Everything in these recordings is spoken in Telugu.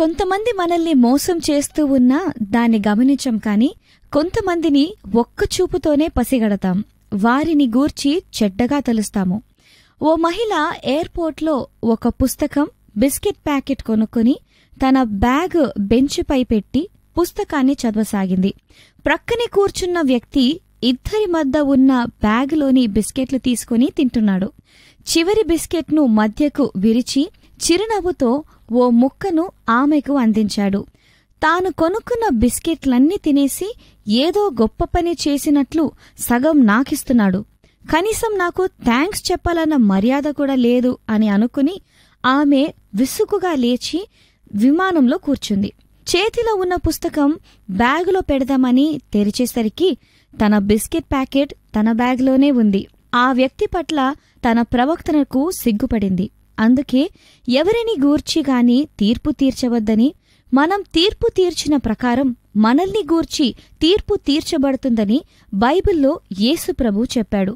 కొంతమంది మనల్ని మోసం చేస్తూ ఉన్నా దాన్ని గమనించం కానీ కొంతమందిని ఒక్క చూపుతోనే పసిగడతాం వారిని గూర్చి చెడ్డగా తలుస్తాము ఓ మహిళ ఎయిర్పోర్ట్లో ఒక పుస్తకం బిస్కెట్ ప్యాకెట్ కొనుక్కొని తన బ్యాగ్ బెంచ్పై పెట్టి పుస్తకాన్ని చదవసాగింది ప్రక్కనే కూర్చున్న వ్యక్తి ఇద్దరి మధ్య ఉన్న బ్యాగ్లోని బిస్కెట్లు తీసుకుని తింటున్నాడు చివరి బిస్కెట్ను మధ్యకు విరిచి చిరునవ్వుతో ఓ ముక్కను ఆమెకు అందించాడు తాను కొనుక్కున్న బిస్కెట్లన్నీ తినేసి ఏదో గొప్ప పని చేసినట్లు సగం నాకిస్తున్నాడు కనీసం నాకు థ్యాంక్స్ చెప్పాలన్న మర్యాద కూడా లేదు అని అనుకుని ఆమె విసుగుగా లేచి విమానంలో కూర్చుంది చేతిలో ఉన్న పుస్తకం బ్యాగులో పెడదామని తెరిచేసరికి తన బిస్కెట్ ప్యాకెట్ తన బ్యాగ్లోనే ఉంది ఆ వ్యక్తి పట్ల తన ప్రవక్తనకు సిగ్గుపడింది అందుకే ఎవరిని గూర్చి గాని తీర్పు తీర్చవద్దని మనం తీర్పు తీర్చిన ప్రకారం మనల్ని గూర్చి తీర్పు తీర్చబడుతుందని బైబిల్లో యేసు ప్రభు చెప్పాడు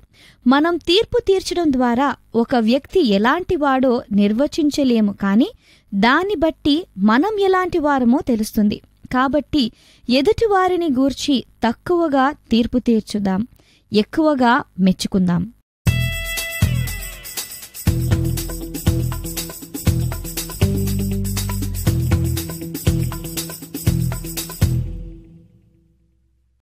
మనం తీర్పు తీర్చడం ద్వారా ఒక వ్యక్తి ఎలాంటివాడో నిర్వచించలేము కాని దాన్ని బట్టి మనం ఎలాంటి వారమో తెలుస్తుంది కాబట్టి ఎదుటివారిని గూర్చి తక్కువగా తీర్పు తీర్చుదాం ఎక్కువగా మెచ్చుకుందాం